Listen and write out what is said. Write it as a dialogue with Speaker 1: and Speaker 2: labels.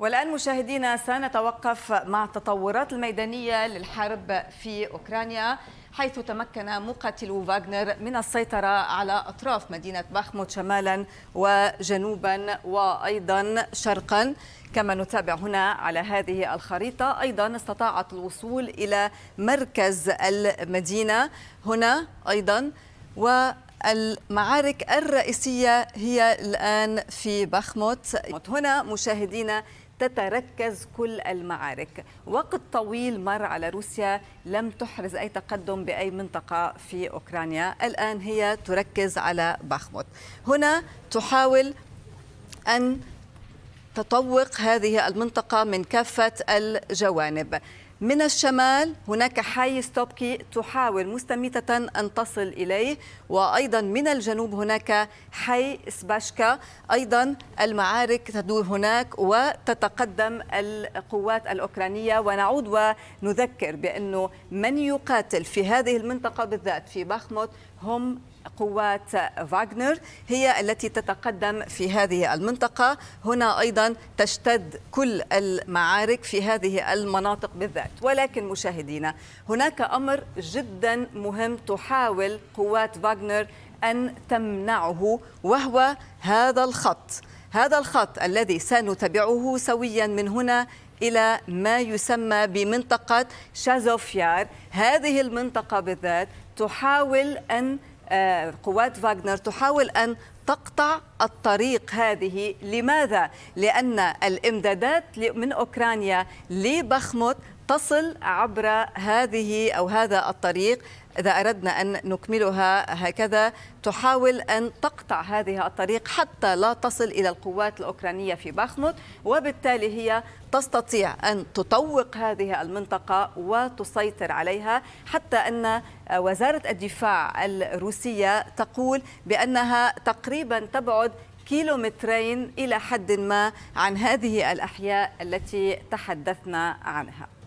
Speaker 1: والآن مشاهدينا سنتوقف مع التطورات الميدانية للحرب في أوكرانيا حيث تمكن مقاتلو فاغنر من السيطرة على أطراف مدينة باخموت شمالا وجنوبا وأيضا شرقا كما نتابع هنا على هذه الخريطة أيضا استطاعت الوصول إلى مركز المدينة هنا أيضا و المعارك الرئيسية هي الآن في بخموت هنا مشاهدينا تتركز كل المعارك وقت طويل مر على روسيا لم تحرز أي تقدم بأي منطقة في أوكرانيا الآن هي تركز على باخموت هنا تحاول أن تطوق هذه المنطقة من كافة الجوانب من الشمال هناك حي ستوبكي تحاول مستميتة أن تصل إليه وأيضا من الجنوب هناك حي سباشكا أيضا المعارك تدور هناك وتتقدم القوات الأوكرانية ونعود ونذكر بأنه من يقاتل في هذه المنطقة بالذات في باخموت هم قوات فاغنر هي التي تتقدم في هذه المنطقة هنا أيضا تشتد كل المعارك في هذه المناطق بالذات ولكن مشاهدينا هناك أمر جدا مهم تحاول قوات فاغنر أن تمنعه وهو هذا الخط هذا الخط الذي سنتبعه سويا من هنا إلى ما يسمى بمنطقة شازوفيار هذه المنطقة بالذات تحاول أن قوات فاغنر تحاول أن تقطع الطريق هذه لماذا؟ لأن الإمدادات من أوكرانيا لبخمت تصل عبر هذه أو هذا الطريق إذا أردنا أن نكملها هكذا تحاول أن تقطع هذه الطريق حتى لا تصل إلى القوات الأوكرانية في باخموت وبالتالي هي تستطيع أن تطوق هذه المنطقة وتسيطر عليها حتى أن وزارة الدفاع الروسية تقول بأنها تقريبا تبعد كيلومترين إلى حد ما عن هذه الأحياء التي تحدثنا عنها